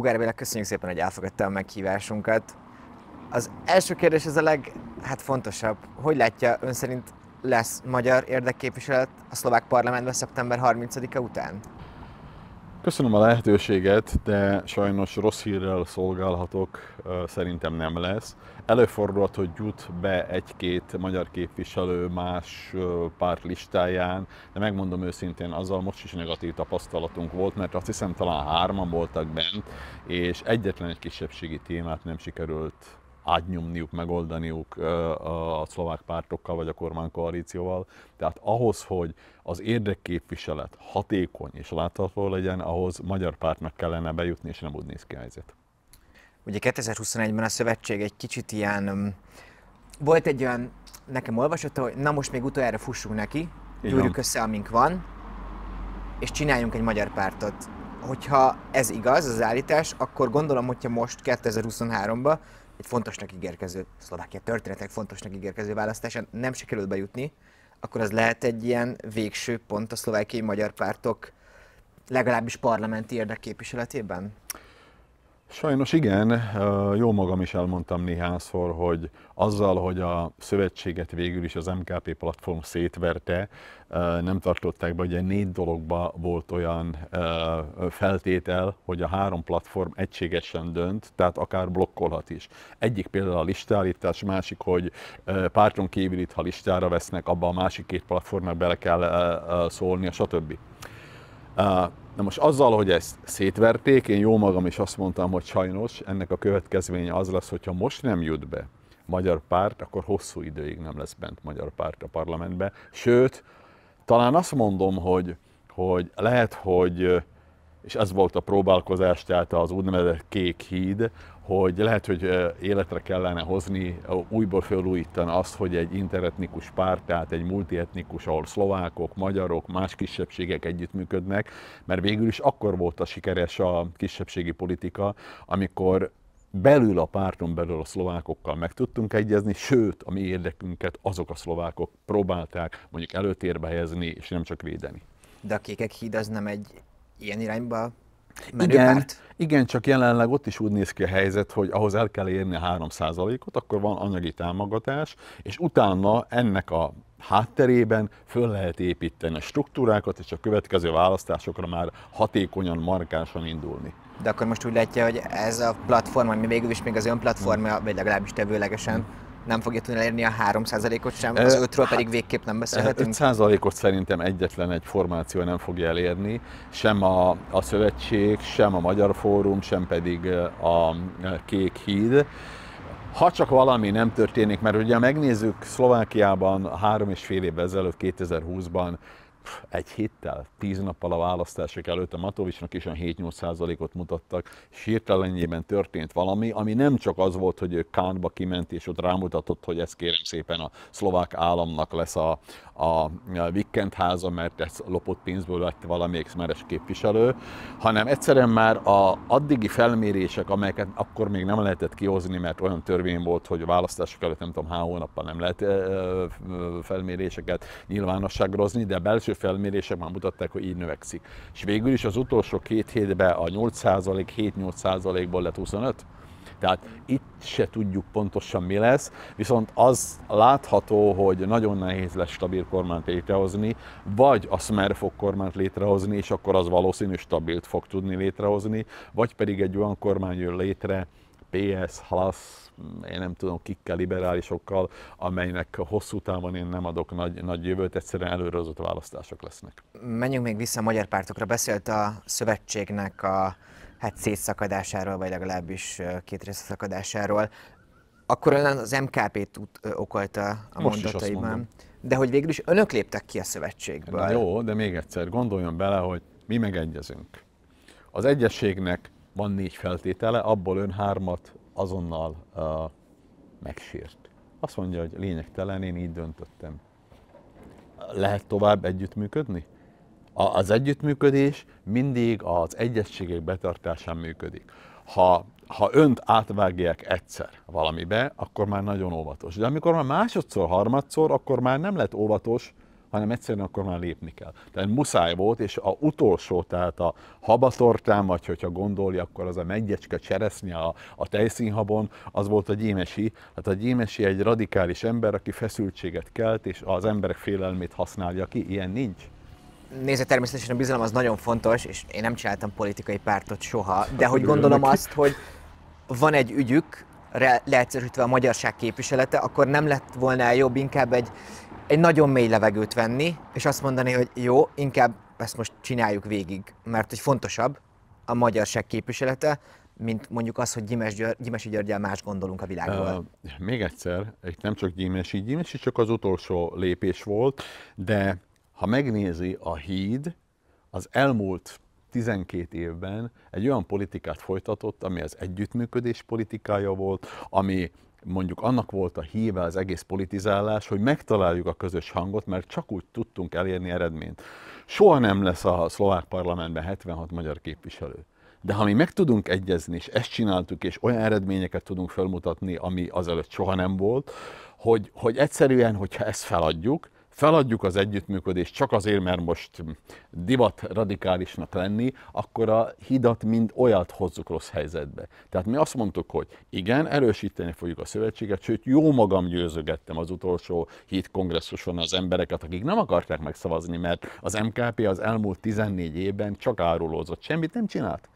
Béla, köszönjük szépen, hogy elfogadta a meghívásunkat. Az első kérdés ez a leg, hát fontosabb. Hogy látja ön szerint lesz magyar érdekképviselet a szlovák parlamentben szeptember 30-a után? Köszönöm a lehetőséget, de sajnos rossz hírrel szolgálhatok, szerintem nem lesz. Előfordulhat, hogy jut be egy-két magyar képviselő más párt listáján, de megmondom őszintén, azzal most is negatív tapasztalatunk volt, mert azt hiszem talán hárman voltak bent, és egyetlen egy kisebbségi témát nem sikerült átnyomniuk, megoldaniuk a szlovák pártokkal vagy a kormánykoalícióval. Tehát ahhoz, hogy az érdekképviselet hatékony és látható legyen, ahhoz magyar pártnak kellene bejutni, és nem úgy néz ki a helyzet. Ugye 2021-ben a szövetség egy kicsit ilyen, mm, volt egy olyan, nekem olvasott, hogy na most még utoljára fussunk neki, gyúrjuk össze, amink van, és csináljunk egy magyar pártot. Hogyha ez igaz, az állítás, akkor gondolom, hogyha most 2023-ban egy fontosnak ígérkező, Szlovákia történetek fontosnak ígérkező választáson nem sikerült bejutni, akkor az lehet egy ilyen végső pont a szlovákiai magyar pártok legalábbis parlamenti érdekképviseletében? Sajnos igen, jó magam is elmondtam néhányszor, hogy azzal, hogy a szövetséget végül is az MKP platform szétverte, nem tartották be, ugye négy dologba volt olyan feltétel, hogy a három platform egységesen dönt, tehát akár blokkolhat is. Egyik például a listállítás, másik, hogy párton kívül itt, ha listára vesznek, abba a másik két platformnak bele kell szólnia, stb. Na most azzal, hogy ezt szétverték, én jó magam is azt mondtam, hogy sajnos ennek a következménye az lesz, hogyha most nem jut be magyar párt, akkor hosszú időig nem lesz bent magyar párt a parlamentben. Sőt, talán azt mondom, hogy, hogy lehet, hogy és ez volt a próbálkozás, tehát az úgynevezett kék híd, hogy lehet, hogy életre kellene hozni, újból felújítani azt, hogy egy interetnikus párt, tehát egy multietnikus, ahol szlovákok, magyarok, más kisebbségek együttműködnek, mert végül is akkor volt a sikeres a kisebbségi politika, amikor belül a párton belül a szlovákokkal meg tudtunk egyezni, sőt, a mi érdekünket azok a szlovákok próbálták mondjuk előtérbe helyezni, és nem csak védeni. De a Kékek híd az nem egy ilyen irányba Menőpárt. Igen, igen, csak jelenleg ott is úgy néz ki a helyzet, hogy ahhoz el kell érni a 3%-ot, akkor van anyagi támogatás, és utána ennek a hátterében föl lehet építeni a struktúrákat, és a következő választásokra már hatékonyan, markánsan indulni. De akkor most úgy látja, hogy ez a platform, ami végül is még az ön platformja, vagy legalábbis tevőlegesen, hmm nem fogja tudni elérni a 3%-ot sem, az 5-ről hát pedig végképp nem beszélhetünk. 5%-ot szerintem egyetlen egy formáció nem fogja elérni, sem a, a szövetség, sem a Magyar Fórum, sem pedig a Kék Híd ha csak valami nem történik, mert ugye megnézzük Szlovákiában három és fél évvel ezelőtt, 2020-ban egy héttel, tíz nappal a választások előtt a Matovicsnak is 7-8 százalékot mutattak, és hirtelenjében történt valami, ami nem csak az volt, hogy ő Kánba kiment, és ott rámutatott, hogy ez kérem szépen a szlovák államnak lesz a, a Weekend háza, mert ezt lopott pénzből lett valamelyik szmeres képviselő, hanem egyszerűen már a addigi felmérések, amelyeket akkor még nem lehetett kihozni, mert olyan törvény volt, hogy a választások előtt nem tudom hány hónappal nem lehet felméréseket nyilvánosságra hozni, de a belső felmérések már mutatták, hogy így növekszik. És végül is az utolsó két hétben a 8 7-8 ból lett 25, tehát itt se tudjuk pontosan mi lesz, viszont az látható, hogy nagyon nehéz lesz stabil kormányt létrehozni, vagy a Smer fog kormányt létrehozni, és akkor az valószínű stabilt fog tudni létrehozni, vagy pedig egy olyan kormány jön létre, PS, Halas, én nem tudom kikkel, liberálisokkal, amelynek hosszú távon én nem adok nagy, nagy jövőt, egyszerűen előrehozott választások lesznek. Menjünk még vissza a magyar pártokra. Beszélt a szövetségnek a hát szétszakadásáról, vagy legalábbis két részszakadásáról. Akkor az MKP-t okolta a Most mondataiban. De hogy végül is önök léptek ki a szövetségből. De jó, de még egyszer gondoljon bele, hogy mi megegyezünk. Az egyességnek van négy feltétele, abból ön hármat azonnal uh, megsírt. Azt mondja, hogy lényegtelen, én így döntöttem. Lehet tovább együttműködni? az együttműködés mindig az egyességek betartásán működik. Ha, ha önt átvágják egyszer valamibe, akkor már nagyon óvatos. De amikor már másodszor, harmadszor, akkor már nem lett óvatos, hanem egyszerűen akkor már lépni kell. Tehát muszáj volt, és a utolsó, tehát a habatortán, vagy hogyha gondolja, akkor az a megyecske cseresznye a, a tejszínhabon, az volt a gyémesi. Hát a gyémesi egy radikális ember, aki feszültséget kelt, és az emberek félelmét használja ki. Ilyen nincs. Nézze, természetesen a bizalom az nagyon fontos, és én nem csináltam politikai pártot soha, de hogy gondolom azt, hogy van egy ügyük, leegyszerűsítve a magyarság képviselete, akkor nem lett volna jobb inkább egy, egy nagyon mély levegőt venni, és azt mondani, hogy jó, inkább ezt most csináljuk végig, mert hogy fontosabb a magyarság képviselete, mint mondjuk az, hogy Gyimes György, Gyimesi Györgyel más gondolunk a világról. Uh, még egyszer, nem csak Gyimesi, Gyimesi csak az utolsó lépés volt, de ha megnézi a híd, az elmúlt 12 évben egy olyan politikát folytatott, ami az együttműködés politikája volt, ami mondjuk annak volt a híve az egész politizálás, hogy megtaláljuk a közös hangot, mert csak úgy tudtunk elérni eredményt. Soha nem lesz a szlovák parlamentben 76 magyar képviselő. De ha mi meg tudunk egyezni, és ezt csináltuk, és olyan eredményeket tudunk felmutatni, ami azelőtt soha nem volt, hogy, hogy egyszerűen, hogyha ezt feladjuk, feladjuk az együttműködést csak azért, mert most divat radikálisnak lenni, akkor a hidat mind olyat hozzuk rossz helyzetbe. Tehát mi azt mondtuk, hogy igen, erősíteni fogjuk a szövetséget, sőt jó magam győzögettem az utolsó hét kongresszuson az embereket, akik nem akarták megszavazni, mert az MKP az elmúlt 14 évben csak árulózott, semmit nem csinált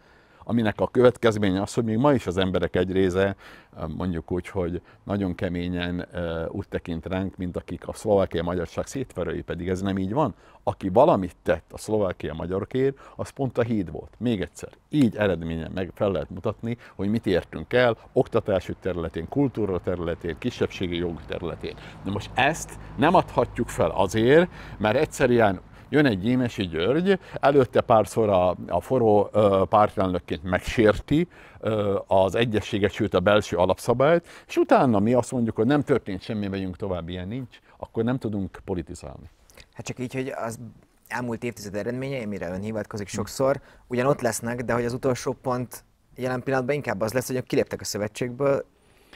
aminek a következménye az, hogy még ma is az emberek egy része, mondjuk úgy, hogy nagyon keményen úgy tekint ránk, mint akik a szlovákia magyarság szétverői, pedig ez nem így van. Aki valamit tett a szlovákia magyarokért, az pont a híd volt. Még egyszer, így eredménye meg fel lehet mutatni, hogy mit értünk el oktatási területén, kultúra területén, kisebbségi jog területén. De most ezt nem adhatjuk fel azért, mert egyszerűen jön egy Gyémesi György, előtte párszor a, a forró pártelnökként megsérti az egyességet, sőt a belső alapszabályt, és utána mi azt mondjuk, hogy nem történt semmi, vagyunk tovább, ilyen nincs, akkor nem tudunk politizálni. Hát csak így, hogy az elmúlt évtized eredményei, mire ön hivatkozik sokszor, ugyan ott lesznek, de hogy az utolsó pont jelen pillanatban inkább az lesz, hogy kiléptek a szövetségből,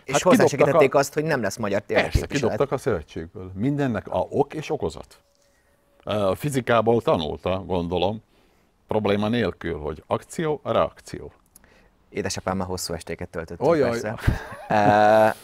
és hát hozzásegítették a... azt, hogy nem lesz magyar térképviselet. Persze, kidobtak a szövetségből. Mindennek a ok és okozat. Eh, a fizikából tanulta, gondolom, probléma nélkül, hogy akció, reakció. már hosszú estéket töltött. Olyan. persze. Uh,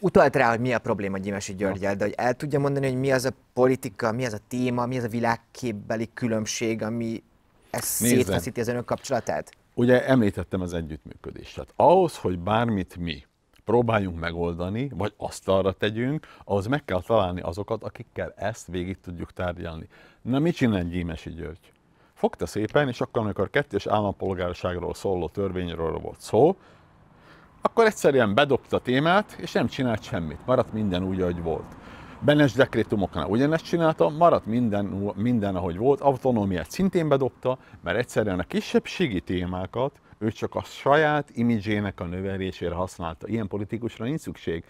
utalt rá, hogy mi a probléma Gyimesi Györgyel, de hogy el tudja mondani, hogy mi az a politika, mi az a téma, mi az a világképbeli különbség, ami ezt szétfeszíti az önök kapcsolatát? Ugye említettem az együttműködést. Tehát ahhoz, hogy bármit mi próbáljunk megoldani, vagy asztalra tegyünk, ahhoz meg kell találni azokat, akikkel ezt végig tudjuk tárgyalni. Na mit csinál Gyímesi György? Fogta szépen, és akkor, amikor kettős állampolgárságról szóló törvényről volt szó, akkor egyszerűen bedobta a témát, és nem csinált semmit. Maradt minden úgy, ahogy volt. Benes dekrétumoknál ugyanezt csinálta, maradt minden, minden ahogy volt, autonómiát szintén bedobta, mert egyszerűen a kisebbségi témákat ő csak a saját imidzsének a növelésére használta. Ilyen politikusra nincs szükség.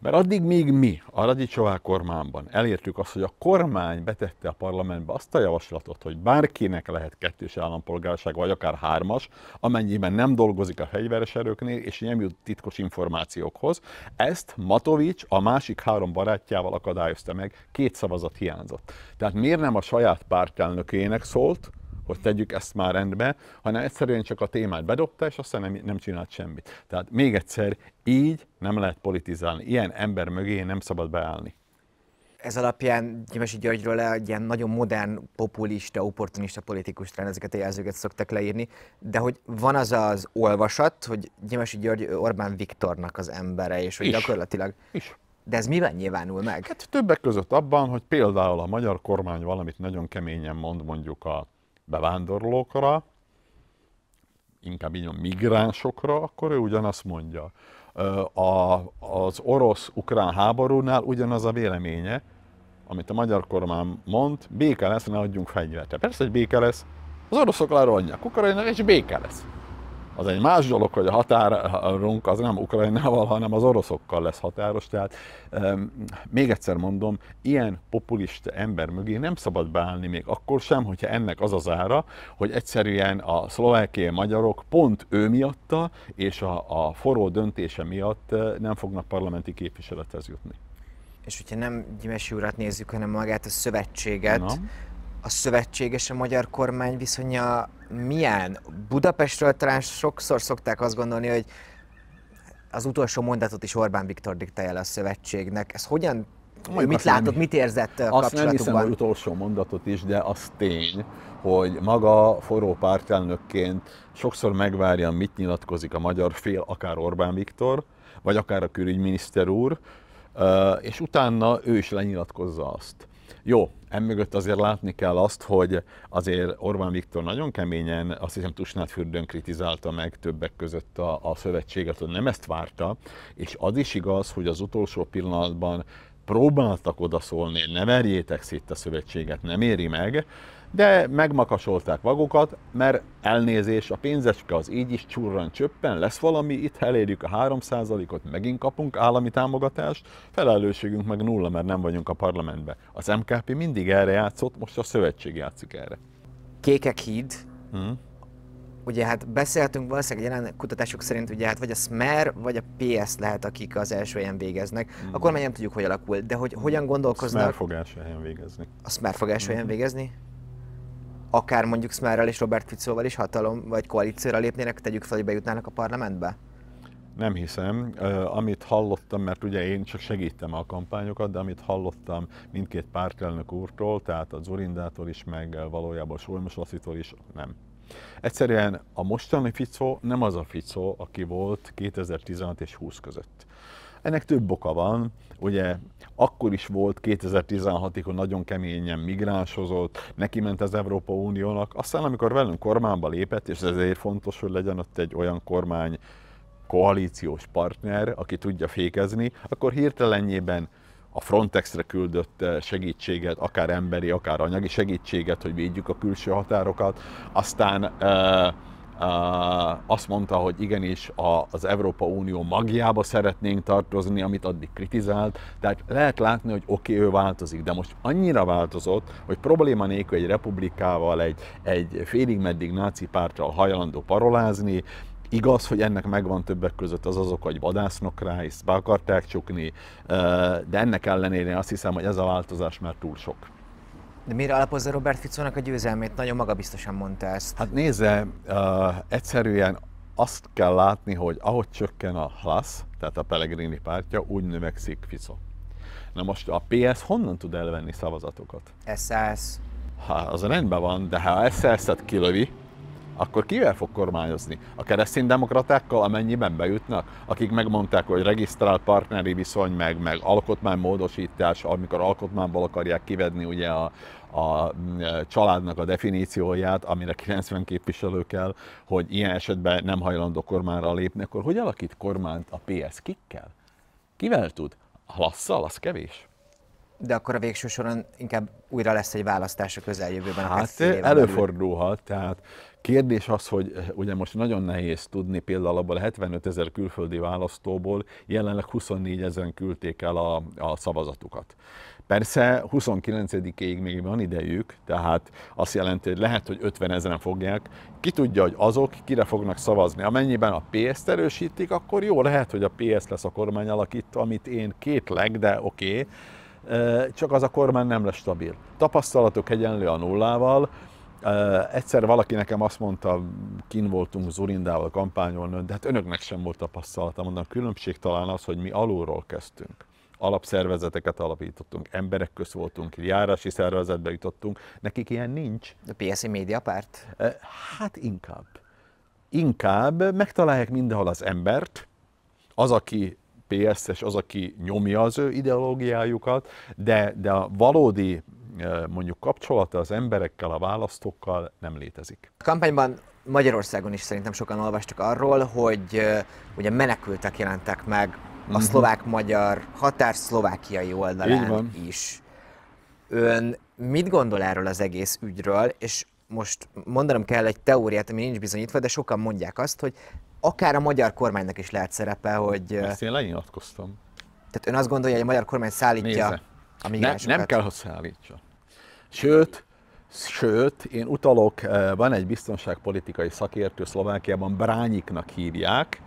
Mert addig még mi a Radicsová kormányban elértük azt, hogy a kormány betette a parlamentbe azt a javaslatot, hogy bárkinek lehet kettős állampolgárság, vagy akár hármas, amennyiben nem dolgozik a fegyveres erőknél, és nem jut titkos információkhoz. Ezt Matovics a másik három barátjával akadályozta meg, két szavazat hiányzott. Tehát miért nem a saját pártelnökének szólt, hogy tegyük ezt már rendbe, hanem egyszerűen csak a témát bedobta, és aztán nem, nem csinált semmit. Tehát még egyszer, így nem lehet politizálni. Ilyen ember mögé nem szabad beállni ez alapján Gyimesi Györgyről egy ilyen nagyon modern, populista, opportunista politikus talán ezeket a jelzőket szoktak leírni, de hogy van az az olvasat, hogy Gyimesi György Orbán Viktornak az embere, és hogy is. gyakorlatilag... Is. De ez miben nyilvánul meg? Hát többek között abban, hogy például a magyar kormány valamit nagyon keményen mond mondjuk a bevándorlókra, inkább így a migránsokra, akkor ő ugyanazt mondja. A, az orosz-ukrán háborúnál ugyanaz a véleménye, amit a magyar kormány mond, béke lesz, ne adjunk fegyvert. Persze, hogy béke lesz, az oroszok lerolják Ukrajna, és béke lesz. Az egy más dolog, hogy a határunk az nem Ukrajnával, hanem az oroszokkal lesz határos. Tehát um, még egyszer mondom, ilyen populista ember mögé nem szabad beállni még akkor sem, hogyha ennek az az ára, hogy egyszerűen a szlovákiai magyarok pont ő miatta és a, a forró döntése miatt eh, nem fognak parlamenti képviselethez jutni. És hogyha nem Gyimesi urat nézzük, hanem magát a szövetséget, Na a és a magyar kormány viszonya milyen? Budapestről talán sokszor szokták azt gondolni, hogy az utolsó mondatot is Orbán Viktor diktálja a szövetségnek. Ez hogyan majd mit látott, nem, mit érzett azt kapcsolatukban? Azt nem hiszem, utolsó mondatot is, de az tény, hogy maga forró pártelnökként sokszor megvárja, mit nyilatkozik a magyar fél, akár Orbán Viktor, vagy akár a külügyminiszter úr, és utána ő is lenyilatkozza azt. Jó, emögött azért látni kell azt, hogy azért Orbán Viktor nagyon keményen, azt hiszem Tusnád fürdőn kritizálta meg többek között a, a szövetséget, hogy nem ezt várta, és az is igaz, hogy az utolsó pillanatban próbáltak odaszólni, ne verjétek szét a szövetséget, nem éri meg, de megmakasolták magukat, mert elnézés, a pénzeske az így is csurran csöppen, lesz valami, itt elérjük a 3%-ot, megint kapunk állami támogatást, felelősségünk meg nulla, mert nem vagyunk a parlamentben. Az MKP mindig erre játszott, most a szövetség játszik erre. Kékek híd, hmm. ugye hát beszéltünk valószínűleg jelen kutatások szerint, ugye hát vagy a Smer, vagy a PS lehet, akik az első helyen végeznek. Hmm. Akkor már nem tudjuk, hogy alakul, de hogy hogyan gondolkoznak... A Smer fog első helyen végezni. A Smer fog első hmm. helyen végezni? akár mondjuk Smerrel és Robert Ficóval is hatalom vagy koalícióra lépnének, tegyük fel, hogy bejutnának a parlamentbe? Nem hiszem. Uh, amit hallottam, mert ugye én csak segítem a kampányokat, de amit hallottam mindkét pártelnök úrtól, tehát a Zorindától is, meg valójában Solymos Lasszitól is, nem. Egyszerűen a mostani Ficó nem az a Ficó, aki volt 2016 és 20 között. Ennek több oka van, ugye akkor is volt 2016-ig, hogy nagyon keményen migránshozott, neki ment az Európa Uniónak. Aztán, amikor velünk kormányba lépett, és ezért fontos, hogy legyen ott egy olyan kormány, koalíciós partner, aki tudja fékezni, akkor hirtelennyében a Frontexre küldött eh, segítséget, akár emberi, akár anyagi segítséget, hogy védjük a külső határokat. Aztán uh, azt mondta, hogy igenis az Európa Unió magjába szeretnénk tartozni, amit addig kritizált. Tehát lehet látni, hogy oké, okay, ő változik, de most annyira változott, hogy probléma nélkül egy republikával, egy, egy félig meddig náci párttal hajlandó parolázni, Igaz, hogy ennek megvan többek között az azok, hogy vadásznak rá, és be akarták csukni, de ennek ellenére azt hiszem, hogy ez a változás már túl sok. De mire alapozza Robert Ficónak a győzelmét? Nagyon magabiztosan mondta ezt. Hát nézze, uh, egyszerűen azt kell látni, hogy ahogy csökken a HLASZ, tehát a Pellegrini pártja, úgy növekszik Fico. Na most a PS honnan tud elvenni szavazatokat? SS. Ha, az rendben van, de ha SS-et kilövi, akkor kivel fog kormányozni? A kereszténydemokratákkal, amennyiben bejutnak? Akik megmondták, hogy regisztrál partneri viszony, meg, meg alkotmánymódosítás, amikor alkotmányból akarják kivedni ugye a, a mm, e, családnak a definícióját, amire 90 képviselő kell, hogy ilyen esetben nem hajlandó kormányra lépni, akkor hogy alakít kormányt a PS kikkel? Kivel tud? Lasszal, az kevés de akkor a végső soron inkább újra lesz egy választás a közeljövőben. Hát előfordulhat, belül. tehát Kérdés az, hogy eh, ugye most nagyon nehéz tudni például abban a 75 ezer külföldi választóból, jelenleg 24 ezeren küldték el a, a szavazatukat. Persze 29-ig még van idejük, tehát azt jelenti, hogy lehet, hogy 50 ezeren fogják. Ki tudja, hogy azok kire fognak szavazni. Amennyiben a PS-t erősítik, akkor jó, lehet, hogy a PS lesz a kormány alakít, amit én kétleg, de oké. Okay csak az a kormány nem lesz stabil. Tapasztalatok egyenlő a nullával, egyszer valaki nekem azt mondta, kin voltunk Zurindával kampányolni, de hát önöknek sem volt tapasztalata, mondom, a különbség talán az, hogy mi alulról kezdtünk alapszervezeteket alapítottunk, emberek közt voltunk, járási szervezetbe jutottunk, nekik ilyen nincs. A PSZ médiapárt? Hát inkább. Inkább megtalálják mindenhol az embert, az, aki PSZ-es az, aki nyomja az ő ideológiájukat, de, de a valódi eh, mondjuk kapcsolata az emberekkel, a választókkal nem létezik. A kampányban Magyarországon is szerintem sokan olvastak arról, hogy eh, ugye menekültek jelentek meg a mhm. szlovák-magyar határ szlovákiai oldalán is. Ön mit gondol erről az egész ügyről, és most mondanom kell egy teóriát, ami nincs bizonyítva, de sokan mondják azt, hogy akár a magyar kormánynak is lehet szerepe, hogy... Ezt én lenyilatkoztam. Tehát ön azt gondolja, hogy a magyar kormány szállítja Nézze, a migránsokat? Ne, nem hát- kell, hogy szállítsa. Sőt, Sőt, én utalok, van egy biztonságpolitikai szakértő Szlovákiában, Brányiknak hívják,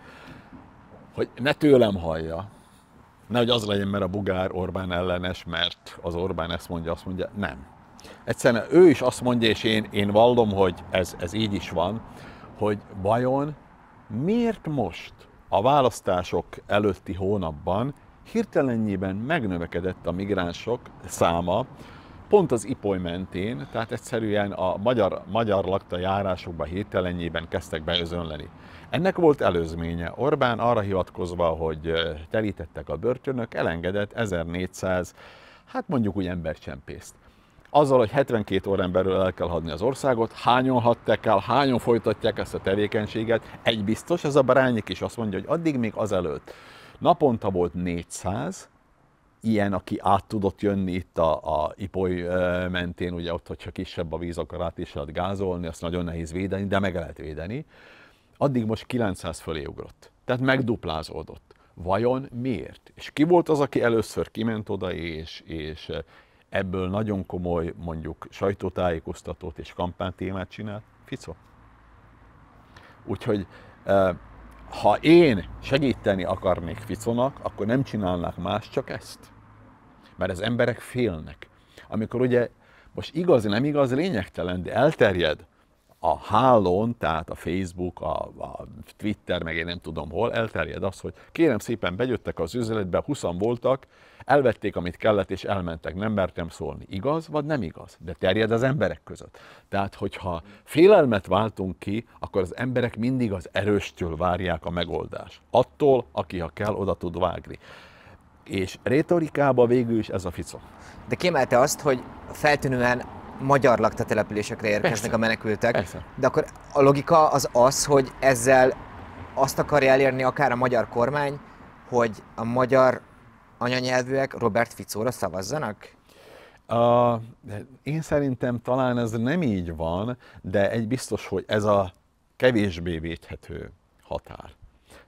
hogy ne tőlem hallja. Nehogy az legyen, mert a bugár Orbán ellenes, mert az Orbán ezt mondja, azt mondja. Nem. Egyszerűen ő is azt mondja, és én, én vallom, hogy ez, ez így is van, hogy vajon miért most, a választások előtti hónapban hirtelennyében megnövekedett a migránsok száma, pont az Ipoly mentén, tehát egyszerűen a magyar, magyar lakta járásokban hirtelennyében kezdtek beözönleni. Ennek volt előzménye. Orbán arra hivatkozva, hogy telítettek a börtönök, elengedett 1400, hát mondjuk úgy embercsempészt azzal, hogy 72 órán belül el kell hagyni az országot, hányan hagyták el, hányan folytatják ezt a tevékenységet, egy biztos, ez a Barányik is azt mondja, hogy addig még azelőtt naponta volt 400, ilyen, aki át tudott jönni itt a, a Ipoly mentén, ugye ott, hogyha kisebb a víz, akkor át is lehet gázolni, azt nagyon nehéz védeni, de meg lehet védeni. Addig most 900 fölé ugrott. Tehát megduplázódott. Vajon miért? És ki volt az, aki először kiment oda és, és ebből nagyon komoly mondjuk sajtótájékoztatót és kampánytémát csinál. Fico. Úgyhogy eh, ha én segíteni akarnék Ficonak, akkor nem csinálnák más, csak ezt. Mert az emberek félnek. Amikor ugye most igazi, nem igaz, lényegtelen, de elterjed, a hálón, tehát a Facebook, a, a Twitter, meg én nem tudom hol, elterjed az, hogy kérem szépen begyöttek az üzletbe, 20 voltak, elvették, amit kellett, és elmentek. Nem mertem szólni. Igaz, vagy nem igaz? De terjed az emberek között. Tehát, hogyha félelmet váltunk ki, akkor az emberek mindig az erőstől várják a megoldást. Attól, aki ha kell, oda tud vágni. És retorikába végül is ez a fico. De kiemelte azt, hogy feltűnően magyar lakta településekre érkeznek Persze. a menekültek. Persze. De akkor a logika az az, hogy ezzel azt akarja elérni akár a magyar kormány, hogy a magyar anyanyelvűek Robert Ficóra szavazzanak? A, én szerintem talán ez nem így van, de egy biztos, hogy ez a kevésbé védhető határ.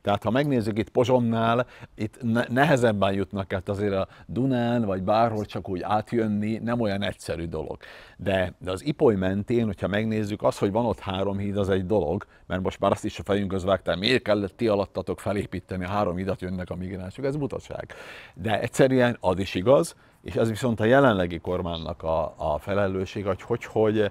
Tehát ha megnézzük itt Pozsonnál, itt nehezebben jutnak át azért a Dunán, vagy bárhol csak úgy átjönni, nem olyan egyszerű dolog. De, de az Ipoly mentén, hogyha megnézzük, az, hogy van ott három híd, az egy dolog, mert most már azt is a fejünk vágták, miért kellett ti alattatok felépíteni, a három hídat jönnek a migránsok, ez butaság. De egyszerűen az is igaz, és ez viszont a jelenlegi kormánynak a, a felelősség, hogy hogy, hogy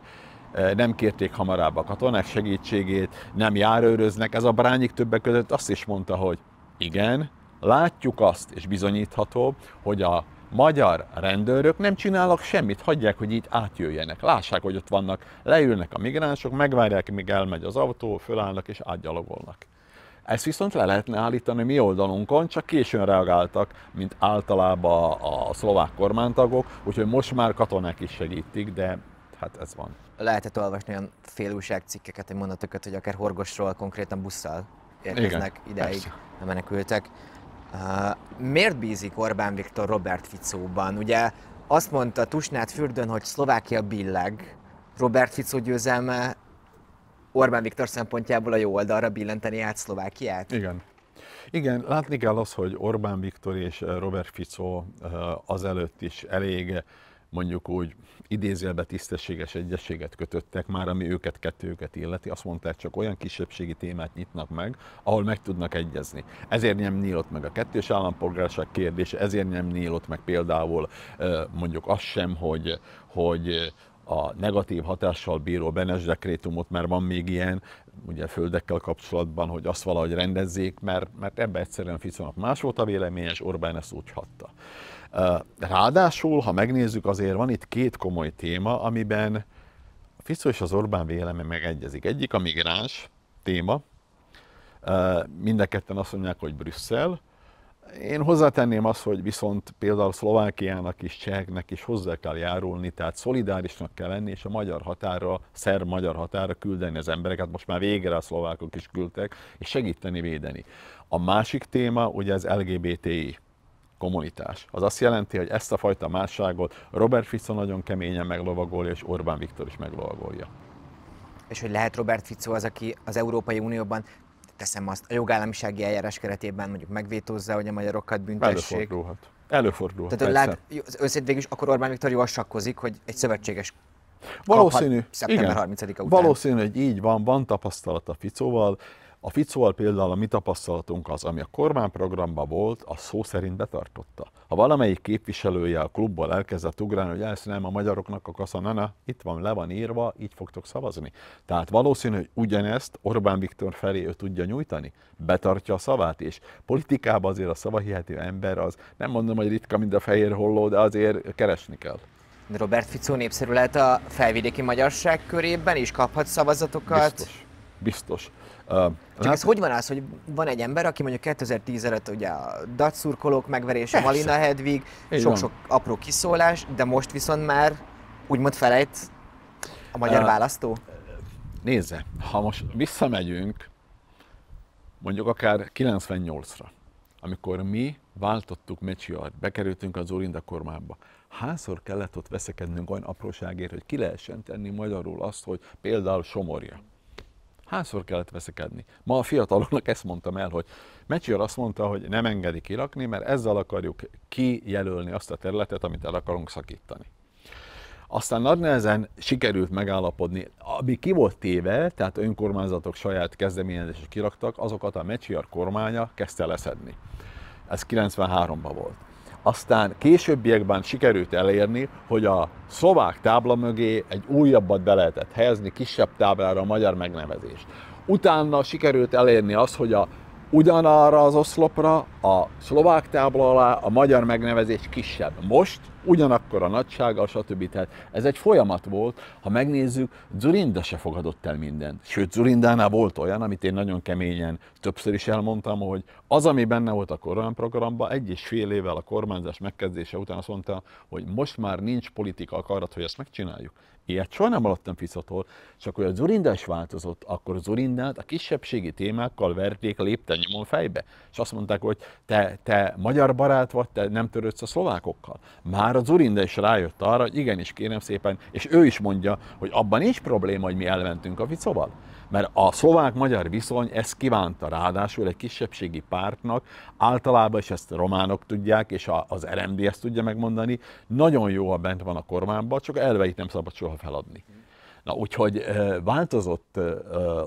nem kérték hamarabb a katonák segítségét, nem járőröznek. Ez a Brányik többek között azt is mondta, hogy igen, látjuk azt, és bizonyítható, hogy a magyar rendőrök nem csinálnak semmit, hagyják, hogy itt átjöjjenek. Lássák, hogy ott vannak, leülnek a migránsok, megvárják, míg elmegy az autó, fölállnak és átgyalogolnak. Ezt viszont le lehetne állítani mi oldalunkon, csak későn reagáltak, mint általában a szlovák kormántagok, úgyhogy most már katonák is segítik, de hát ez van. Lehetett olvasni olyan fél újságcikkeket, egy mondatokat, hogy akár Horgosról konkrétan busszal érkeznek Igen, ideig, persze. nem menekültek. Uh, miért bízik Orbán Viktor Robert Ficóban? Ugye azt mondta Tusnád Fürdön, hogy Szlovákia billeg, Robert Ficó győzelme Orbán Viktor szempontjából a jó oldalra billenteni át Szlovákiát? Igen. Igen, látni kell az, hogy Orbán Viktor és eh, Robert Fico eh, azelőtt is elég mondjuk úgy idézélbe tisztességes egyességet kötöttek már, ami őket kettőket illeti, azt mondták, csak olyan kisebbségi témát nyitnak meg, ahol meg tudnak egyezni. Ezért nem nyílt meg a kettős állampolgárság kérdése, ezért nem nyílt meg például mondjuk az sem, hogy, hogy a negatív hatással bíró Benes dekrétumot, mert van még ilyen, ugye földekkel kapcsolatban, hogy azt valahogy rendezzék, mert, mert ebbe egyszerűen Ficónak más volt a vélemény, és Orbán ezt úgy hatta. Ráadásul, ha megnézzük, azért van itt két komoly téma, amiben a Fico és az Orbán véleme megegyezik. Egyik a migráns téma, mind a ketten azt mondják, hogy Brüsszel, én hozzátenném azt, hogy viszont például Szlovákiának is, Cseheknek is hozzá kell járulni, tehát szolidárisnak kell lenni, és a magyar határa, szerb-magyar határa küldeni az embereket, most már végre a szlovákok is küldtek, és segíteni, védeni. A másik téma, ugye ez LGBTI kommunitás. Az azt jelenti, hogy ezt a fajta másságot Robert Fico nagyon keményen meglovagolja, és Orbán Viktor is meglovagolja és hogy lehet Robert Fico az, aki az Európai Unióban teszem azt, a jogállamisági eljárás keretében mondjuk megvétózza, hogy a magyarokat büntessék. Előfordulhat. Előfordulhat. Tehát lát, őszintén végül is akkor Orbán Viktor jól sakkozik, hogy egy szövetséges Valószínű. Szeptember igen. 30 után. Valószínű, hogy így van, van tapasztalat a Ficóval, a Ficóval például a mi tapasztalatunk az, ami a kormányprogramban volt, az szó szerint betartotta. Ha valamelyik képviselője a klubból elkezdett ugrálni, hogy ezt nem a magyaroknak a kasza, na, na, itt van, le van írva, így fogtok szavazni. Tehát valószínű, hogy ugyanezt Orbán Viktor felé ő tudja nyújtani, betartja a szavát, és politikában azért a szavahihető ember az, nem mondom, hogy ritka, mint a fehér holló, de azért keresni kell. Robert Ficó népszerű lehet a felvidéki magyarság körében, és kaphat szavazatokat. Biztos biztos. Uh, Csak lát... ez hogy van az, hogy van egy ember, aki mondjuk 2010 előtt ugye a datszurkolók megverés, Persze. Malina Hedvig, sok-sok apró kiszólás, de most viszont már úgymond felejt a magyar uh, választó? Nézze, ha most visszamegyünk mondjuk akár 98-ra, amikor mi váltottuk Mecsiart, bekerültünk az Orinda kormányba, hányszor kellett ott veszekednünk olyan apróságért, hogy ki lehessen tenni magyarul azt, hogy például somorja. Hányszor kellett veszekedni? Ma a fiataloknak ezt mondtam el, hogy Mecsior azt mondta, hogy nem engedi kirakni, mert ezzel akarjuk kijelölni azt a területet, amit el akarunk szakítani. Aztán nagy nehezen sikerült megállapodni. Ami ki volt téve, tehát önkormányzatok saját kezdeményezésre kiraktak, azokat a Mecsiar kormánya kezdte leszedni. Ez 93-ban volt. Aztán későbbiekben sikerült elérni, hogy a szlovák tábla mögé egy újabbat be lehetett helyezni, kisebb táblára a magyar megnevezést. Utána sikerült elérni azt, hogy a ugyanarra az oszlopra, a szlovák tábla alá a magyar megnevezés kisebb. Most ugyanakkor a nagysága, stb. Tehát ez egy folyamat volt. Ha megnézzük, Zurinda se fogadott el mindent. Sőt, Zurindánál volt olyan, amit én nagyon keményen többször is elmondtam, hogy az, ami benne volt a kormányprogramban, egy és fél évvel a kormányzás megkezdése után azt mondta, hogy most már nincs politika akarat, hogy ezt megcsináljuk. Ilyet soha nem hallottam Ficotól, csak hogy a is változott, akkor a Zurindát a kisebbségi témákkal verték lépten nyomon fejbe. És azt mondták, hogy te, te magyar barát vagy, te nem törődsz a szlovákokkal. Már a Zurinda is rájött arra, hogy igenis kérem szépen, és ő is mondja, hogy abban nincs probléma, hogy mi elmentünk a Ficoval. Mert a szlovák-magyar viszony ezt kívánta ráadásul egy kisebbségi pártnak, általában, és ezt a románok tudják, és az RMD ezt tudja megmondani, nagyon jó, ha bent van a kormányban, csak elveit nem szabad soha feladni. Na úgyhogy változott,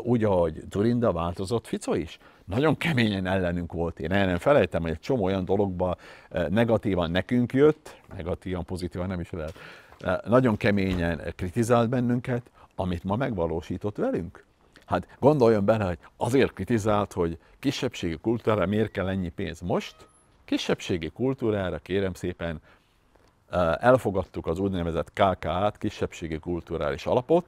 úgy, ahogy Durinda változott, Fico is. Nagyon keményen ellenünk volt. Én el nem felejtem, hogy egy csomó olyan dologba negatívan nekünk jött, negatívan, pozitívan nem is lehet, nagyon keményen kritizált bennünket, amit ma megvalósított velünk. Hát gondoljon bele, hogy azért kritizált, hogy kisebbségi kultúrára miért kell ennyi pénz most. Kisebbségi kultúrára kérem szépen eh, elfogadtuk az úgynevezett K.K. t kisebbségi kulturális alapot,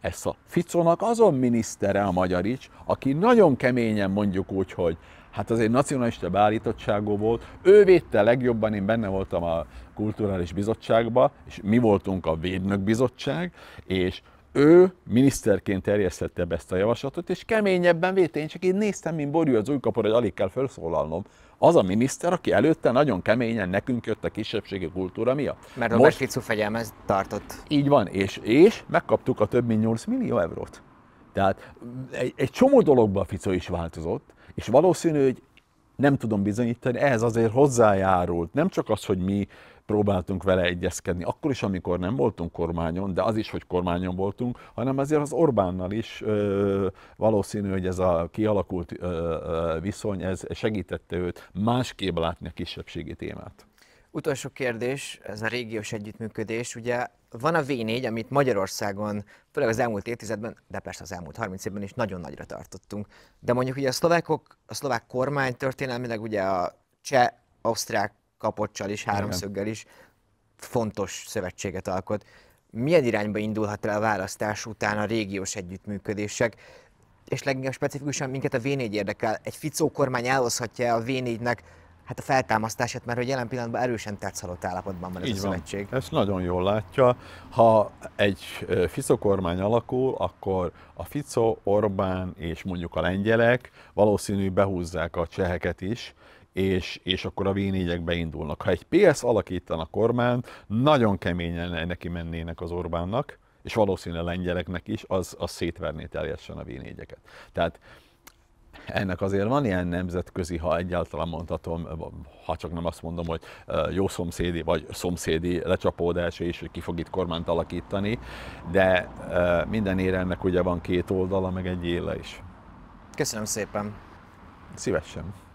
ezt a Ficónak azon minisztere a magyarics, aki nagyon keményen mondjuk úgy, hogy hát azért nacionalista beállítottságú volt, ő védte legjobban, én benne voltam a kulturális bizottságba, és mi voltunk a védnök bizottság, és ő miniszterként terjesztette be ezt a javaslatot, és keményebben véte. Én csak én néztem, mint borjú az új kapor, hogy alig kell felszólalnom. Az a miniszter, aki előtte nagyon keményen nekünk jött a kisebbségi kultúra miatt. Mert a Most, Ficu fegyelmez tartott. Így van, és, és megkaptuk a több mint 8 millió eurót. Tehát egy, egy csomó dologban a Fico is változott, és valószínű, hogy nem tudom bizonyítani, ehhez azért hozzájárult. Nem csak az, hogy mi próbáltunk vele egyezkedni, akkor is, amikor nem voltunk kormányon, de az is, hogy kormányon voltunk, hanem azért az Orbánnal is ö, valószínű, hogy ez a kialakult ö, ö, viszony, ez segítette őt másképp látni a kisebbségi témát. Utolsó kérdés, ez a régiós együttműködés. Ugye van a V4, amit Magyarországon, főleg az elmúlt évtizedben, de persze az elmúlt 30 évben is nagyon nagyra tartottunk. De mondjuk ugye a szlovákok, a szlovák kormány történelmileg ugye a cseh, ausztrák kapocsal is, háromszöggel is fontos szövetséget alkot. Milyen irányba indulhat el a választás után a régiós együttműködések? És leginkább specifikusan minket a V4 érdekel. Egy Ficó kormány elhozhatja a V4-nek hát a feltámasztását, mert hogy jelen pillanatban erősen tetszalott állapotban van ez Így a szövetség. Van. Ezt nagyon jól látja. Ha egy Fico kormány alakul, akkor a Fico, Orbán és mondjuk a lengyelek valószínű behúzzák a cseheket is, és, és akkor a v beindulnak. Ha egy PS alakítan a kormány, nagyon keményen neki mennének az Orbánnak, és valószínűleg a lengyeleknek is, az, az szétverné teljesen a v Tehát ennek azért van ilyen nemzetközi, ha egyáltalán mondhatom, ha csak nem azt mondom, hogy jó szomszédi vagy szomszédi lecsapódás, és hogy ki fog itt kormányt alakítani, de minden érelnek ugye van két oldala, meg egy éle is. Köszönöm szépen. Szívesen.